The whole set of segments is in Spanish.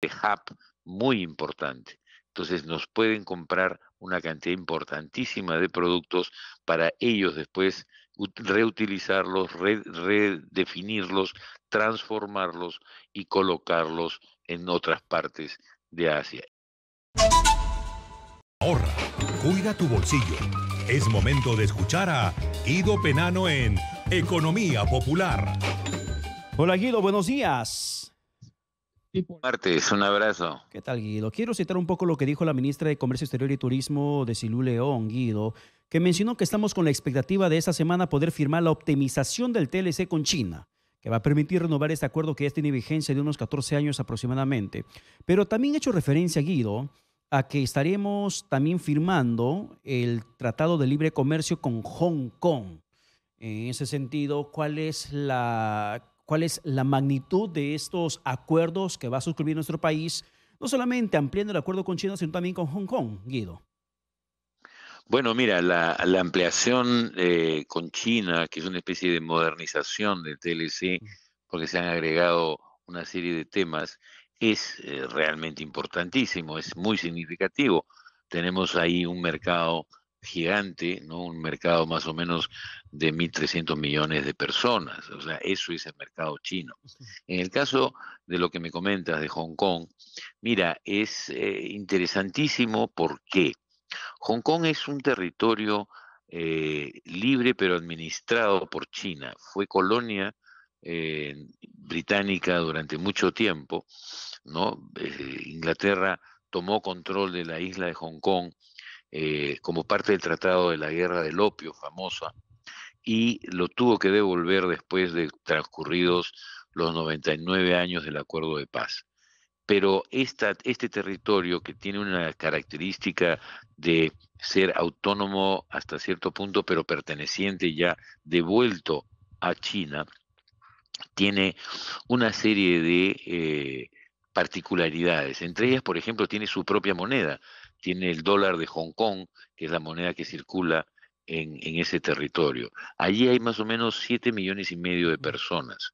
Este hub muy importante. Entonces nos pueden comprar una cantidad importantísima de productos para ellos después reutilizarlos, redefinirlos, transformarlos y colocarlos en otras partes de Asia. Ahora, cuida tu bolsillo. Es momento de escuchar a Guido Penano en Economía Popular. Hola Guido, buenos días. Martes, un abrazo. ¿Qué tal, Guido? Quiero citar un poco lo que dijo la ministra de Comercio Exterior y Turismo de Silú León, Guido, que mencionó que estamos con la expectativa de esta semana poder firmar la optimización del TLC con China, que va a permitir renovar este acuerdo que ya tiene vigencia de unos 14 años aproximadamente. Pero también he hecho referencia, Guido, a que estaremos también firmando el Tratado de Libre Comercio con Hong Kong. En ese sentido, ¿cuál es la cuál es la magnitud de estos acuerdos que va a suscribir nuestro país, no solamente ampliando el acuerdo con China, sino también con Hong Kong, Guido. Bueno, mira, la, ampliación eh, con China, que es una especie de modernización de TLC, mm. porque se han agregado una serie de temas, es eh, realmente importantísimo, es muy significativo. Tenemos ahí un mercado gigante, ¿no? un mercado más o menos de 1.300 millones de personas. O sea, eso es el mercado chino. En el caso de lo que me comentas de Hong Kong, mira, es eh, interesantísimo porque Hong Kong es un territorio eh, libre pero administrado por China. Fue colonia eh, británica durante mucho tiempo. ¿no? Inglaterra tomó control de la isla de Hong Kong eh, como parte del Tratado de la Guerra del Opio, famosa, y lo tuvo que devolver después de transcurridos los 99 años del acuerdo de paz. Pero esta, este territorio que tiene una característica de ser autónomo hasta cierto punto, pero perteneciente ya devuelto a China, tiene una serie de eh, particularidades. Entre ellas, por ejemplo, tiene su propia moneda tiene el dólar de Hong Kong, que es la moneda que circula en, ese territorio. Allí hay más o menos 7 millones y medio de personas.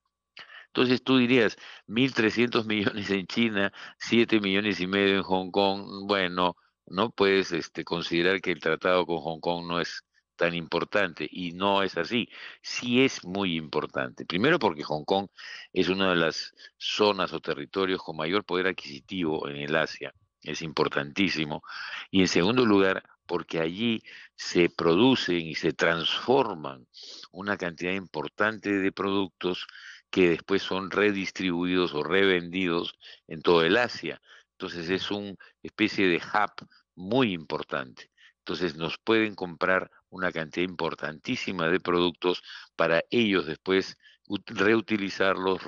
Entonces tú dirías, 1.300 millones en China, 7 millones y medio en Hong Kong. Bueno, no puedes este, considerar que el tratado con Hong Kong no es tan importante y no es así. Sí es muy importante. Primero porque Hong Kong es una de las zonas o territorios con mayor poder adquisitivo en el Asia es importantísimo. Y en segundo lugar, porque allí se producen y se transforman una cantidad importante de productos que después son redistribuidos o revendidos en todo el Asia. Entonces es una especie de hub muy importante. Entonces nos pueden comprar una cantidad importantísima de productos para ellos después reutilizarlos,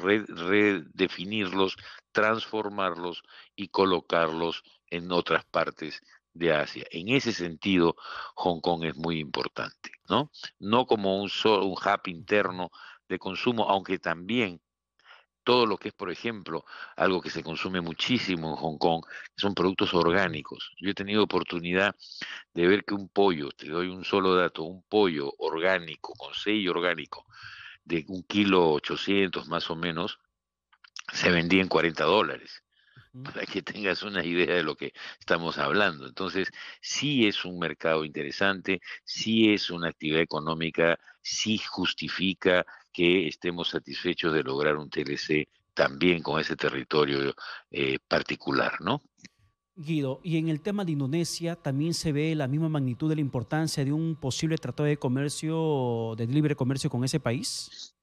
redefinirlos, transformarlos y colocarlos en otras partes de Asia. En ese sentido, Hong Kong es muy importante, ¿no? No como un, un hub interno de consumo, aunque también todo lo que es, por ejemplo, algo que se consume muchísimo en Hong Kong, son productos orgánicos. Yo he tenido oportunidad de ver que un pollo, te doy un solo dato, un pollo orgánico, con sello orgánico, de un kilo ochocientos más o menos, se vendía en 40 dólares, para que tengas una idea de lo que estamos hablando. Entonces, sí es un mercado interesante, sí es una actividad económica, sí justifica que estemos satisfechos de lograr un TLC también con ese territorio eh, particular, ¿no? Guido, y en el tema de Indonesia también se ve la misma magnitud de la importancia de un posible tratado de comercio, de libre comercio con ese país.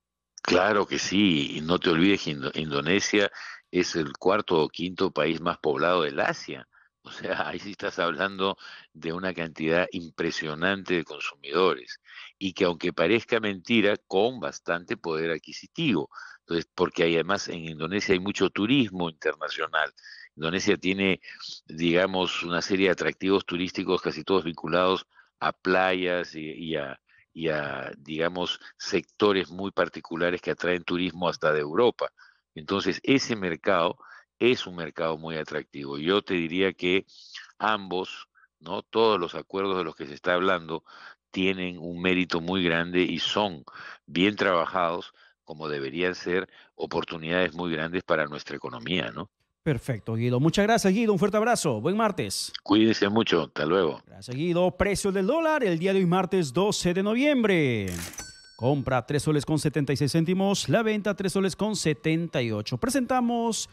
Claro que sí, y no te olvides que Indonesia es el cuarto o quinto país más poblado del Asia. O sea, ahí sí estás hablando de una cantidad impresionante de consumidores y que aunque parezca mentira, con bastante poder adquisitivo. Entonces, porque además en Indonesia hay mucho turismo internacional. Indonesia tiene, digamos, una serie de atractivos turísticos, casi todos vinculados a playas y, a, a, digamos, sectores muy particulares que atraen turismo hasta de Europa. Entonces, ese mercado es un mercado muy atractivo. Yo te diría que ambos, ¿no? Todos los acuerdos de los que se está hablando tienen un mérito muy grande y son bien trabajados como deberían ser oportunidades muy grandes para nuestra economía, ¿no? Perfecto, Guido. Muchas gracias, Guido. Un fuerte abrazo. Buen martes. Cuídese mucho. Hasta luego. Gracias, Guido. Precio del dólar el día de hoy, martes 12 de noviembre. Compra 3 soles con 76 céntimos, la venta 3 soles con 78. Presentamos